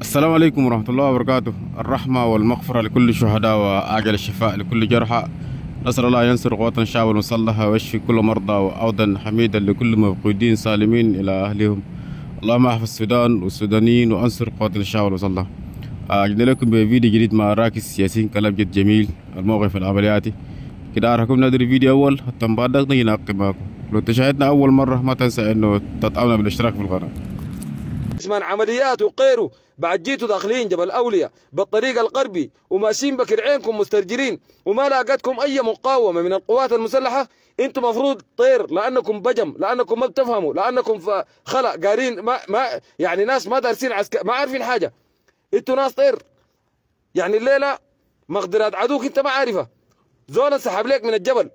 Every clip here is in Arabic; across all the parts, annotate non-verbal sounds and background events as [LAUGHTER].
السلام عليكم ورحمة الله وبركاته الرحمة والمغفرة لكل شهداء وآجل الشفاء لكل جرحى نسأل الله ينصر قوات الشعب المسلحة ويشفي كل مرضى وأودا حميدا لكل مفقودين سالمين إلى أهلهم اللهم احفظ السودان والسودانيين وأنصر قوات الشعب المسلحة جئنا لكم بفيديو جديد مع راكس ياسين كلام جد جميل الموقف العملياتي كده أراكم نادر فيديو أول حتى بعدك نجي معكم لو تشاهدنا أول مرة ما تنسى إنه تطعمنا بالاشتراك في القناة اسمان عمليات وقيره بعد جيتوا داخلين جبل أولياء بالطريق الغربي وماشيين بكر عينكم مسترجلين وما لاقتكم أي مقاومة من القوات المسلحة انتم مفروض طير لأنكم بجم لأنكم ما بتفهموا لأنكم خلق قارين ما, ما يعني ناس ما دارسين عسكر ما عارفين حاجة انتوا ناس طير يعني الليلة مقدرات عدوك انت ما عارفه زول انسحب لك من الجبل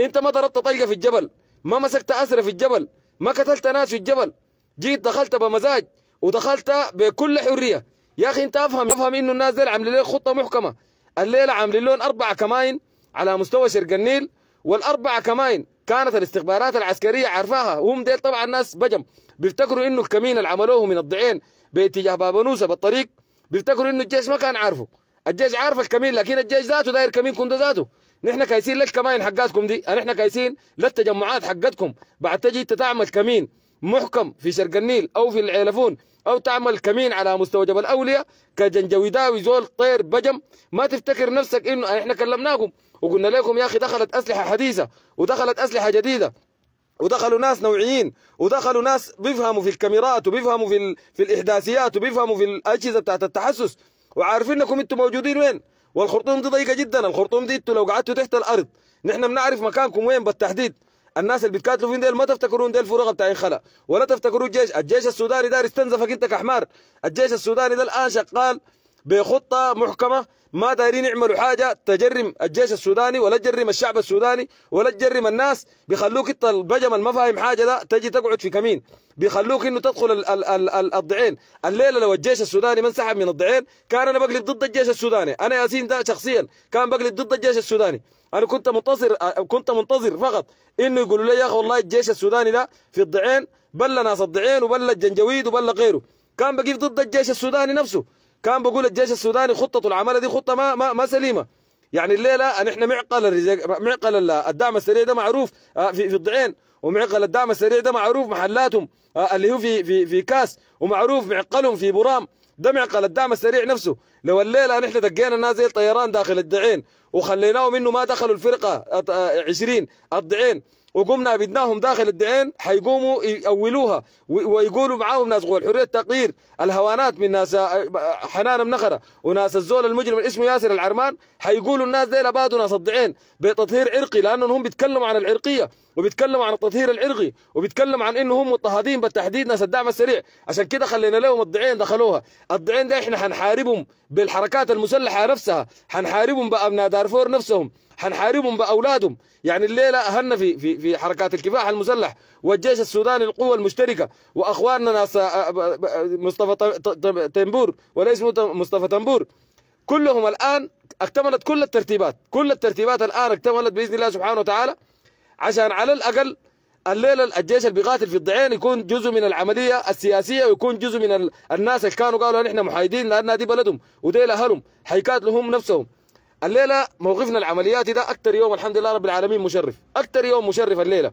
انت ما ضربت طلقة في الجبل ما مسكت أسرة في الجبل ما قتلت ناس في الجبل جيت دخلت بمزاج ودخلت بكل حريه يا اخي انت افهم افهم انه الناس دي عاملين لهم خطه محكمه الليله عاملين لهم اربع كماين على مستوى شرق النيل والاربعه كماين كانت الاستخبارات العسكريه عارفاها وهم ديل طبعا ناس بجم بيفتكروا انه الكمين اللي عملوه من الضعين باتجاه بابانوسه بالطريق بيفتكروا انه الجيش ما كان عارفه الجيش عارف الكمين لكن الجيش ذاته داير كمين كنت ذاته نحن كايسين للكماين حقاتكم دي نحن كايسين للتجمعات حقتكم بعد تجي انت تعمل كمين محكم في شرق النيل أو في العيلفون أو تعمل كمين على مستوى جبل أولياء كجنجويداوي زول طير بجم ما تفتكر نفسك إنه إحنا كلمناكم وقلنا لكم يا أخي دخلت أسلحة حديثة ودخلت أسلحة جديدة ودخلوا ناس نوعيين ودخلوا ناس بيفهموا في الكاميرات وبيفهموا في, ال... في الإحداثيات وبيفهموا في الأجهزة بتاعت التحسس وعارفين انكم انتم موجودين وين والخرطوم دي ضيقه جدا الخرطوم دي انتم لو قعدتوا تحت الارض نحن بنعرف مكانكم وين بالتحديد الناس اللي بتكاتلوا فين ديل ما تفتكرون ديل فرقه بتاع خلا ولا تفتكروا الجيش الجيش السوداني ده استنزفك انت كحمار الجيش السوداني ده الان شغال بخطه محكمه ما دايرين يعملوا حاجه تجرم الجيش السوداني ولا تجرم الشعب السوداني ولا تجرم الناس بيخلوك انت البجم المفاهيم حاجه ده تجي تقعد في كمين بيخلوك انه تدخل ال ال ال ال الضعين الليله لو الجيش السوداني ما انسحب من الضعين كان انا بقلب ضد الجيش السوداني انا ياسين ده شخصيا كان بقلب ضد الجيش السوداني انا كنت منتظر كنت منتظر فقط انه يقولوا لي يا اخي والله الجيش السوداني ده في الضعين بل ناس الضعين وبل الجنجويد وبل غيره كان بقيف ضد الجيش السوداني نفسه كان بقول الجيش السوداني خطته العماله دي خطه ما ما, ما سليمه يعني الليله نحن معقل معقل الدعم السريع ده معروف آه، في في الضعين ومعقل الدعم السريع ده معروف محلاتهم آه، اللي هو في في في كاس ومعروف معقلهم في برام ده معقل الدعم السريع نفسه لو الليله نحن دقينا الناس زي الطيران داخل الدعين وخليناهم منه ما دخلوا الفرقه 20 آه، الضعين وقمنا بدناهم داخل الدعين حيقوموا يأولوها ويقولوا معاهم ناس غول حرية التغيير الهوانات من ناس آه، آه، حنان منخرة وناس الزول المجرم اسمه ياسر العرمان حيقولوا الناس دي لبادوا ناس الدعين بتطهير عرقي لأنهم هم بيتكلموا عن العرقية وبيتكلموا عن التطهير العرقي وبيتكلموا عن انهم مضطهدين بالتحديد ناس الدعم السريع عشان كده خلينا لهم الضعين دخلوها الضعين ده احنا حنحاربهم بالحركات المسلحه نفسها حنحاربهم بابناء دارفور نفسهم حنحاربهم باولادهم يعني الليله اهلنا في في في حركات الكفاح المسلح والجيش السوداني القوه المشتركه واخواننا ناس آه، آه، آه، مصطفى تنبور وليس مصطفى تنبور كلهم الان اكتملت كل الترتيبات كل الترتيبات الان اكتملت باذن الله سبحانه وتعالى عشان على الاقل الليله الجيش اللي بيقاتل في الضعين يكون جزء من العمليه السياسيه ويكون جزء من الناس اللي كانوا قالوا نحن محايدين لان دي بلدهم ودي اهلهم حيقاتلوا هم نفسهم الليله موقفنا العملياتي ده اكثر يوم الحمد لله رب العالمين مشرف اكثر يوم مشرف الليله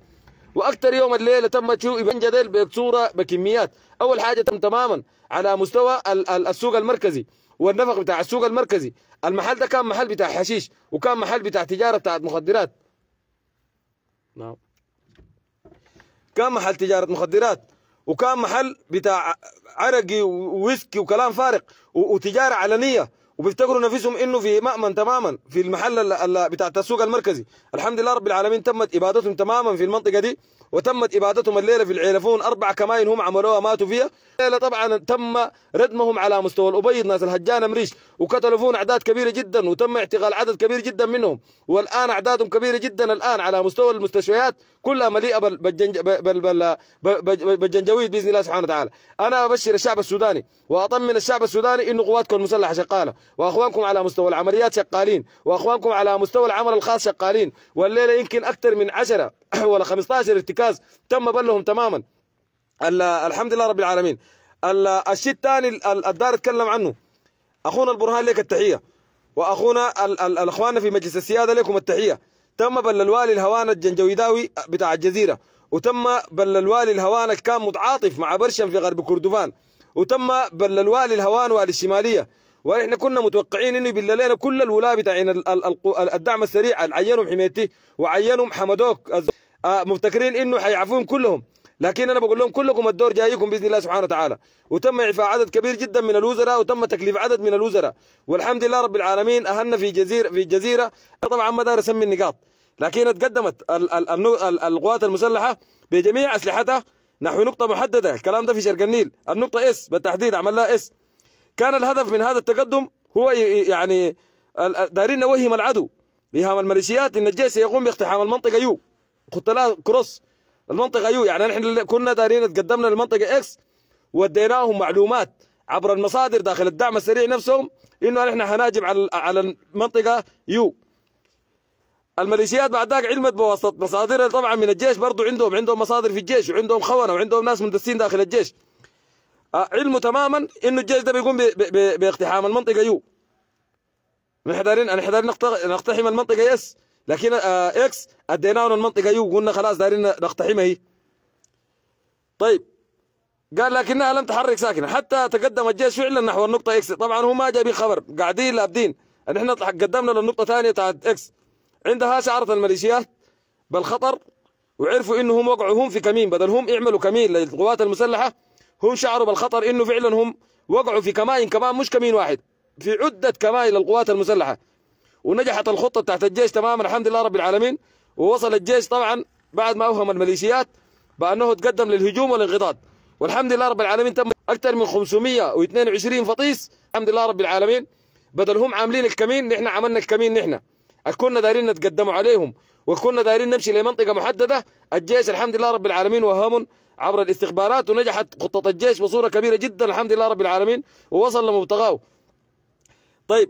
واكثر يوم الليله تم شو ابنجا ديل بصوره بكميات اول حاجه تم تماما على مستوى السوق المركزي والنفق بتاع السوق المركزي المحل ده كان محل بتاع حشيش وكان محل بتاع تجاره بتاعت مخدرات نعم كان محل تجاره مخدرات وكان محل بتاع عرقي وويسكي وكلام فارق وتجاره علنيه وبيفتكروا نفسهم انه في مأمن تماما في المحل بتاع السوق المركزي الحمد لله رب العالمين تمت ابادتهم تماما في المنطقه دي وتمت ابادتهم الليله في العيلفون اربع كماين هم عملوها ماتوا فيها الليله طبعا تم ردمهم على مستوى الابيض ناس الهجان امريش وقتلوا اعداد كبيره جدا وتم اعتقال عدد كبير جدا منهم والان اعدادهم كبيره جدا الان على مستوى المستشفيات كلها مليئه بالجنج... بالجنجويد باذن الله سبحانه وتعالى انا ابشر الشعب السوداني واطمن الشعب السوداني انه قواتكم المسلحه شغاله واخوانكم على مستوى العمليات شغالين واخوانكم على مستوى العمل الخاص شغالين والليله يمكن اكثر من 10 [COUGHS] ولا 15 ارتكاز تم بلهم تماما الحمد لله رب العالمين الشيء الثاني الدار اتكلم عنه اخونا البرهان لك التحيه واخونا الاخوان الاخواننا في مجلس السياده لكم التحيه تم بللوالي الهوان الجنجويداوي بتاع الجزيره وتم بللوالي الهوان كان متعاطف مع برشم في غرب كردفان وتم بللوالي الهوان والي الشماليه ونحن كنا متوقعين انه يبل لنا كل الولاة بتاعين الدعم السريع عينهم حميتي وعينهم حمدوك آه، مفتكرين انه حيعفوهم كلهم لكن انا بقول لهم كلكم الدور جايكم باذن الله سبحانه وتعالى وتم اعفاء عدد كبير جدا من الوزراء وتم تكليف عدد من الوزراء والحمد لله رب العالمين اهلنا في جزيره في جزيره طبعا ما دار اسمي النقاط لكن اتقدمت القوات المسلحه بجميع اسلحتها نحو نقطه محدده الكلام ده في شرق النيل النقطه اس بالتحديد لها اس كان الهدف من هذا التقدم هو يعني دارين نوهم العدو بهام الميليشيات ان الجيش سيقوم باقتحام المنطقه يو قتلها كروس المنطقه يو يعني نحن كنا دارين تقدمنا للمنطقه اكس وديناهم معلومات عبر المصادر داخل الدعم السريع نفسهم انه نحن حناجم على على المنطقه يو الميليشيات بعد ذاك علمت بواسطه مصادر طبعا من الجيش برضو عندهم عندهم مصادر في الجيش وعندهم خونه وعندهم ناس مندسين داخل الجيش آه، علموا تماما انه الجيش ده بيقوم باقتحام المنطقه يو نحن دارين نحن دارين نقتحم المنطقه يس لكن اكس آه، اديناه من المنطقه يو قلنا خلاص دايرين نقتحمها هي طيب قال لكنها لم تحرك ساكنه حتى تقدم الجيش فعلا نحو النقطه اكس طبعا هو ما جايبين خبر قاعدين لابدين ان احنا قدمنا للنقطه الثانيه تاعت اكس عندها شعرت الميليشيات بالخطر وعرفوا انهم وقعوا هم في كمين بدل هم يعملوا كمين للقوات المسلحه هم شعروا بالخطر انه فعلا هم وقعوا في كمائن كمان مش كمين واحد في عده كمائن للقوات المسلحه ونجحت الخطه بتاعت الجيش تماما الحمد لله رب العالمين ووصل الجيش طبعا بعد ما اوهم الميليشيات بانه تقدم للهجوم والانقضاض والحمد لله رب العالمين تم اكثر من 522 فطيس الحمد لله رب العالمين بدل هم عاملين الكمين نحن عملنا الكمين نحن كنا دايرين نتقدموا عليهم وكنا دايرين نمشي لمنطقه محدده الجيش الحمد لله رب العالمين وهمهم عبر الاستخبارات ونجحت خطه الجيش بصوره كبيره جدا الحمد لله رب العالمين ووصل لمبتغاه طيب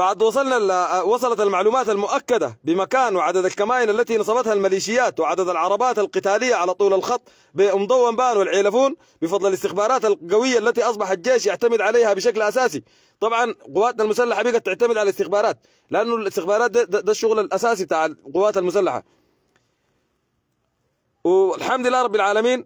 بعد وصلنا وصلت المعلومات المؤكدة بمكان وعدد الكمائن التي نصبتها الميليشيات وعدد العربات القتالية على طول الخط بام بان والعيلفون بفضل الاستخبارات القوية التي أصبح الجيش يعتمد عليها بشكل أساسي طبعا قواتنا المسلحة بقت تعتمد على الاستخبارات لأنه الاستخبارات ده, ده, ده الشغل الأساسي بتاع القوات المسلحة والحمد لله رب العالمين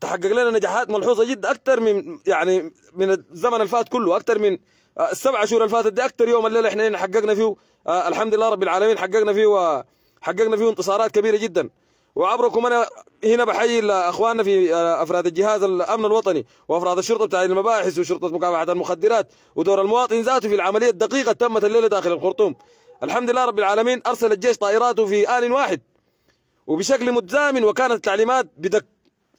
تحقق لنا نجاحات ملحوظة جدا أكثر من يعني من الزمن الفات كله أكثر من السبع شهور اللي فاتت دي اكثر يوم الليله احنا حققنا فيه آه، الحمد لله رب العالمين حققنا فيه حققنا فيه انتصارات كبيره جدا وعبركم انا هنا بحيي اخواننا في آه، افراد الجهاز الامن الوطني وافراد الشرطه بتاع المباحث وشرطه مكافحه المخدرات ودور المواطن ذاته في العمليه الدقيقه تمت الليله داخل الخرطوم الحمد لله رب العالمين ارسل الجيش طائراته في ان واحد وبشكل متزامن وكانت التعليمات بدق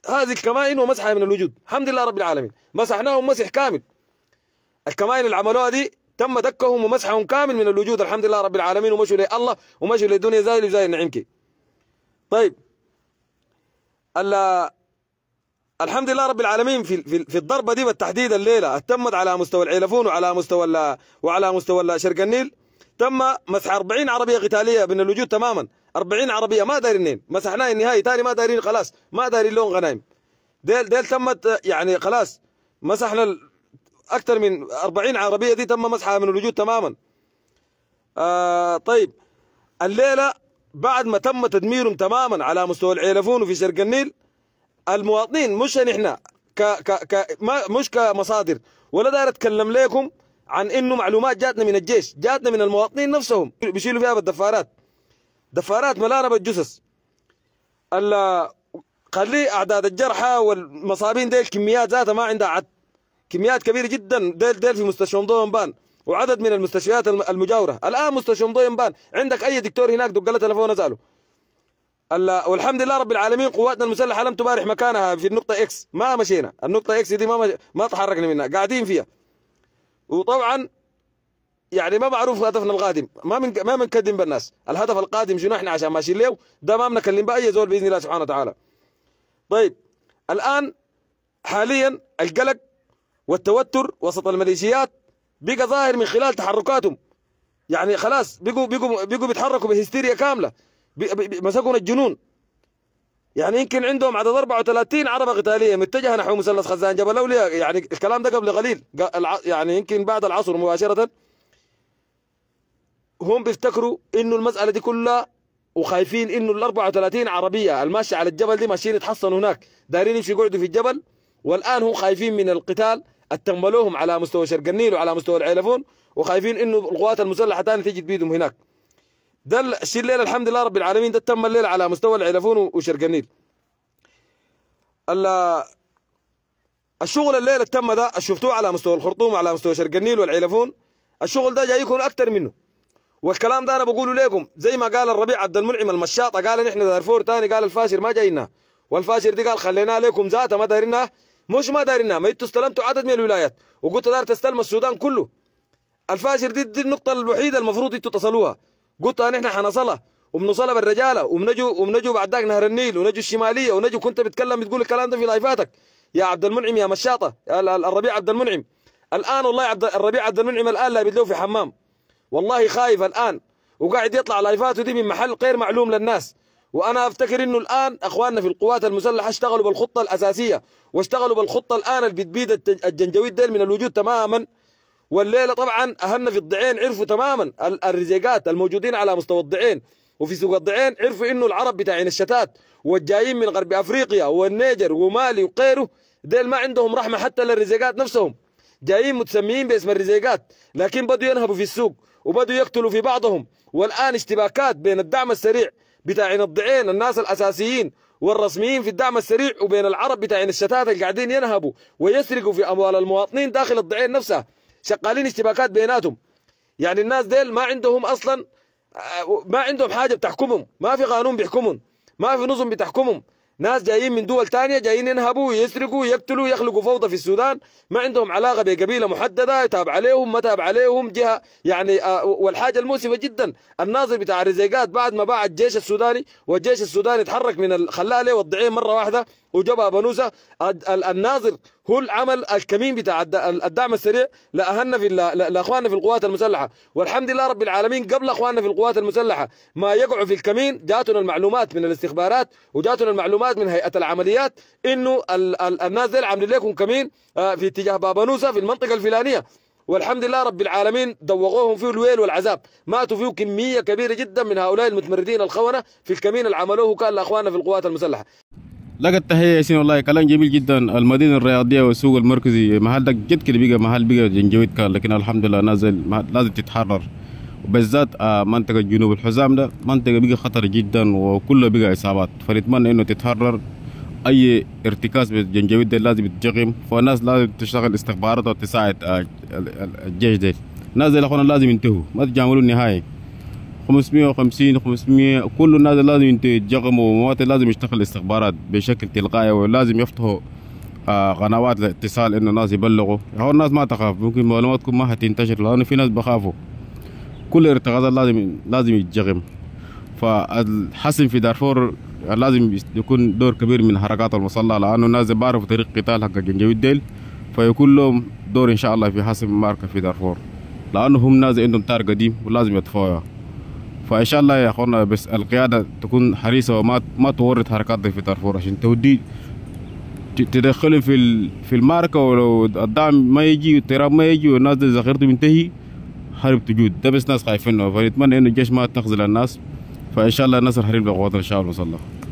هذه الكمائن ومسحها من الوجود الحمد لله رب العالمين مسحناهم مسح كامل الكمائن اللي عملوها دي تم دكهم ومسحهم كامل من الوجود الحمد لله رب العالمين ومشوا لله الله ومشوا للدنيا زي اللي زي نعمك طيب الحمد لله رب العالمين في في الضربه دي بالتحديد الليله تمت على مستوى العيلفون وعلى مستوى وعلى مستوى شرق النيل تم مسح 40 عربيه قتاليه من الوجود تماما 40 عربيه ما دايرين مسحناها النهائي ثاني ما دارين خلاص ما دارين لون غنايم ديل ديل تمت يعني خلاص مسحنا اكثر من 40 عربيه دي تم مسحها من الوجود تماما آه طيب الليله بعد ما تم تدميرهم تماما على مستوى العيلفون وفي شرق النيل المواطنين مش نحن ك ك ك ما مش كمصادر ولا داير اتكلم لكم عن انه معلومات جاتنا من الجيش جاتنا من المواطنين نفسهم بيشيلوا فيها بالدفارات دفارات ملانه بالجثث خلي اعداد الجرحى والمصابين دي الكميات ذاتها ما عندها عد كميات كبيره جدا ديل ديل في مستشفى بان وعدد من المستشفيات المجاوره الان مستشفى بان عندك اي دكتور هناك دق له تليفون اساله والحمد لله رب العالمين قواتنا المسلحه لم تبارح مكانها في النقطه اكس ما مشينا النقطه اكس دي ما مش... ما تحركنا منها قاعدين فيها وطبعا يعني ما معروف هدفنا القادم ما من ما بنكذب بالناس الهدف القادم شنو احنا عشان ماشيين له ده ما بنكلم باي زول باذن الله سبحانه وتعالى طيب الان حاليا القلق والتوتر وسط الميليشيات بقى ظاهر من خلال تحركاتهم يعني خلاص بقوا بقوا بقوا بيتحركوا بهستيريا كامله مسكوا الجنون يعني يمكن عندهم عدد 34 عربه قتاليه متجهه نحو مثلث خزان جبل اولياء يعني الكلام ده قبل قليل يعني يمكن بعد العصر مباشره هم بيفتكروا انه المساله دي كلها وخايفين انه ال 34 عربيه الماشيه على الجبل دي ماشيين يتحصنوا هناك دايرين يمشوا يقعدوا في الجبل والان هم خايفين من القتال اتملوهم على مستوى شرق النيل وعلى مستوى العيلفون وخايفين انه القوات المسلحه ثاني تجي تبيدهم هناك ده الشيء الليله الحمد لله رب العالمين ده تم الليله على مستوى العيلفون وشرق النيل الشغل الليله تم ده شفتوه على مستوى الخرطوم وعلى مستوى شرق النيل والعيلفون الشغل ده جايكم اكثر منه والكلام ده انا بقوله لكم زي ما قال الربيع عبد المنعم المشاطه قال نحن دارفور ثاني قال الفاشر ما جاينا والفاشر دي قال خليناه لكم ذاته ما داريناه مش ما دارينا ما انتوا استلمتوا عدد من الولايات وقلتوا دار تستلم السودان كله الفاجر دي, دي النقطه الوحيده المفروض انتوا تصلوها قلتوا نحن حنصلها وبنوصلها بالرجاله وبنجوا وبنجوا بعد ذاك نهر النيل ونجوا الشماليه ونجوا كنت بتكلم بتقول الكلام ده في لايفاتك يا عبد المنعم يا مشاطه يا الربيع عبد المنعم الان والله عبد الربيع عبد المنعم الان لابد له في حمام والله خايف الان وقاعد يطلع لايفاته دي من محل غير معلوم للناس وأنا أفتكر أنه الآن أخواننا في القوات المسلحة اشتغلوا بالخطة الأساسية واشتغلوا بالخطة الآن اللي بتبيد الجنجويد ديل من الوجود تماما والليلة طبعا أهلنا في الضعين عرفوا تماما الرزيقات الموجودين على مستوى الضعين وفي سوق الضعين عرفوا أنه العرب بتاعين الشتات والجايين من غرب أفريقيا والنيجر ومالي وغيره ديل ما عندهم رحمة حتى للرزيقات نفسهم جايين متسميين باسم الرزيقات لكن بدوا ينهبوا في السوق وبدوا يقتلوا في بعضهم والآن اشتباكات بين الدعم السريع بتاعين الضعين الناس الأساسيين والرسميين في الدعم السريع وبين العرب بتاعين الشتات اللي قاعدين ينهبوا ويسرقوا في أموال المواطنين داخل الضعين نفسها شغالين اشتباكات بيناتهم يعني الناس ديل ما عندهم أصلا آه، ما عندهم حاجة بتحكمهم ما في قانون بيحكمهم ما في نظم بتحكمهم ناس جايين من دول تانية جايين ينهبوا يسرقوا يقتلوا يخلقوا فوضى في السودان ما عندهم علاقة بقبيلة محددة يتابع عليهم ما تابع عليهم جهة يعني آه، والحاجة المؤسفة جدا الناظر بتاع الرزيقات بعد ما باع الجيش السوداني والجيش السوداني تحرك من الخلالة ليه وضعيه مرة واحدة وجابها بنوسة الناظر هو العمل الكمين بتاع الدعم السريع لأهلنا في لأخواننا في القوات المسلحة والحمد لله رب العالمين قبل أخواننا في القوات المسلحة ما يقعوا في الكمين جاتنا المعلومات من الاستخبارات وجاتنا المعلومات من هيئة العمليات إنه الناس دي عاملين لكم كمين آه، في اتجاه بابانوسة في المنطقة الفلانية والحمد لله رب العالمين دوغوهم فيه الويل والعذاب ماتوا فيه كمية كبيرة جدا من هؤلاء المتمردين الخونة في الكمين اللي عملوه كان لأخواننا في القوات المسلحة لقى التحية ياسين والله كلام جميل جدا المدينة الرياضية والسوق المركزي محل ده جد كده بقى محل بيجا جنجويت كان لكن الحمد لله نازل لازم تتحرر وبالذات آه، منطقة جنوب الحزام ده منطقة بقى خطر جدا وكله بقى إصابات فنتمنى إنه تتحرر أي ارتكاز بالجنجويت ده لازم يتجغم فالناس لازم تشتغل استخبارات وتساعد آه، الجيش ده نازل أخونا لازم ينتهوا ما تجاملوا النهاية 550 500 كل الناس لازم يتجغموا ومواطن لازم يشتغل استخبارات بشكل تلقائي ولازم يفتحوا آه، قنوات الاتصال انه الناس يبلغوا هو الناس ما تخاف ممكن معلوماتكم ما حتنتشر لانه في ناس بخافوا كل الارتكازات لازم لازم يتجغم فالحسم في دارفور لازم يكون دور كبير من حركات المصلى لانه الناس بعرفوا طريق قتال حق جنجوي الديل فيكون لهم دور ان شاء الله في حسم ماركه في دارفور لانه هم ناس عندهم تار قديم ولازم يطفوها فان شاء الله يا اخوانا بس القياده تكون حريصه وما ما تورط حركات في دارفور عشان تودي تدخلهم في في المعركه ولو الدعم ما يجي والتراب ما يجي والناس دي ذخيرته منتهي حرب تجود ده بس ناس خايفين فنتمنى انه الجيش ما تخذل الناس فان شاء الله نصر حريب القوات ان شاء الله